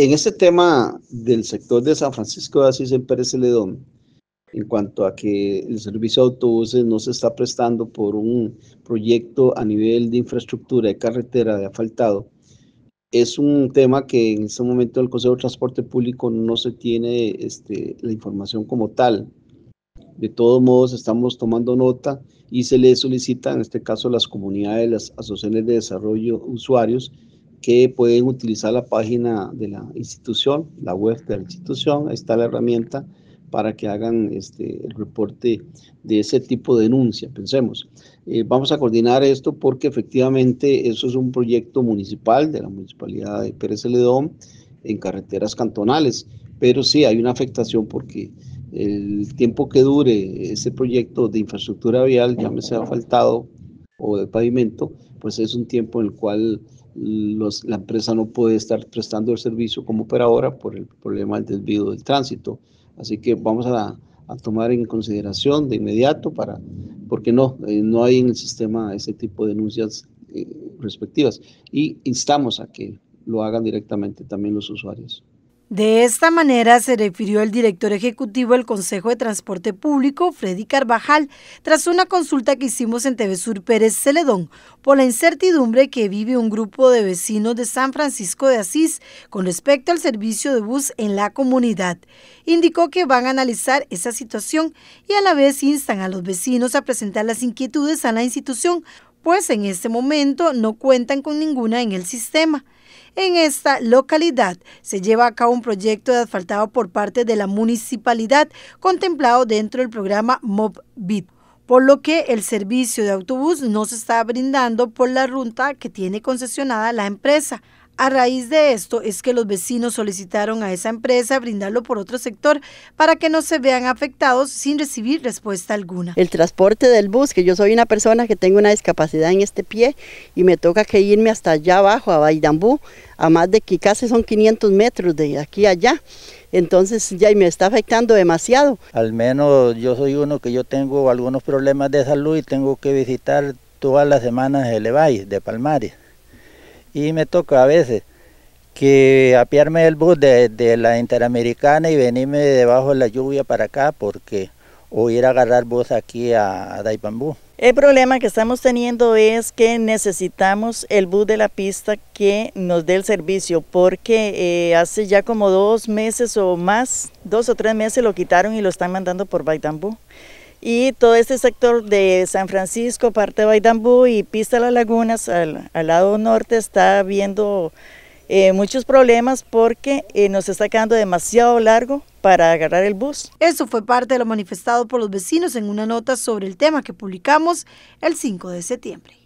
En ese tema del sector de San Francisco de Asís en Pérez Celedón, en cuanto a que el servicio de autobuses no se está prestando por un proyecto a nivel de infraestructura de carretera de asfaltado, es un tema que en este momento el Consejo de Transporte Público no se tiene este, la información como tal. De todos modos, estamos tomando nota y se le solicita, en este caso, a las comunidades, las asociaciones de desarrollo, usuarios, que pueden utilizar la página de la institución, la web de la institución, está la herramienta para que hagan este, el reporte de ese tipo de denuncia. Pensemos, eh, vamos a coordinar esto porque efectivamente eso es un proyecto municipal de la Municipalidad de Pérez Celedón en carreteras cantonales, pero sí hay una afectación porque el tiempo que dure ese proyecto de infraestructura vial, ya me sea faltado o de pavimento, pues es un tiempo en el cual la empresa no puede estar prestando el servicio como operadora por el problema del desvío del tránsito. Así que vamos a, tomar en consideración de inmediato para, porque no, eh, no hay en el sistema ese tipo de denuncias eh, respectivas. Y instamos a que lo hagan directamente también los usuarios. De esta manera se refirió el director ejecutivo del Consejo de Transporte Público, Freddy Carvajal, tras una consulta que hicimos en TV Sur Pérez Celedón por la incertidumbre que vive un grupo de vecinos de San Francisco de Asís con respecto al servicio de bus en la comunidad. Indicó que van a analizar esa situación y a la vez instan a los vecinos a presentar las inquietudes a la institución, pues en este momento no cuentan con ninguna en el sistema. En esta localidad se lleva a cabo un proyecto de asfaltado por parte de la municipalidad contemplado dentro del programa MOBBIT por lo que el servicio de autobús no se está brindando por la ruta que tiene concesionada la empresa. A raíz de esto es que los vecinos solicitaron a esa empresa brindarlo por otro sector para que no se vean afectados sin recibir respuesta alguna. El transporte del bus, que yo soy una persona que tengo una discapacidad en este pie y me toca que irme hasta allá abajo, a Baidambú, a más de que casi son 500 metros de aquí allá. Entonces ya me está afectando demasiado. Al menos yo soy uno que yo tengo algunos problemas de salud y tengo que visitar todas las semanas el Valle de Palmares y me toca a veces que apiarme el bus de, la Interamericana y venirme debajo de la lluvia para acá porque o ir a agarrar bus aquí a, a El problema que estamos teniendo es que necesitamos el bus de la pista que nos dé el servicio, porque eh, hace ya como dos meses o más, dos o tres meses lo quitaron y lo están mandando por Baitambú y todo este sector de San Francisco, parte de Baidambú y Pista Las Lagunas, al, lado norte, está viendo eh, muchos problemas porque eh, nos está quedando demasiado largo para agarrar el bus. Eso fue parte de lo manifestado por los vecinos en una nota sobre el tema que publicamos el 5 de septiembre.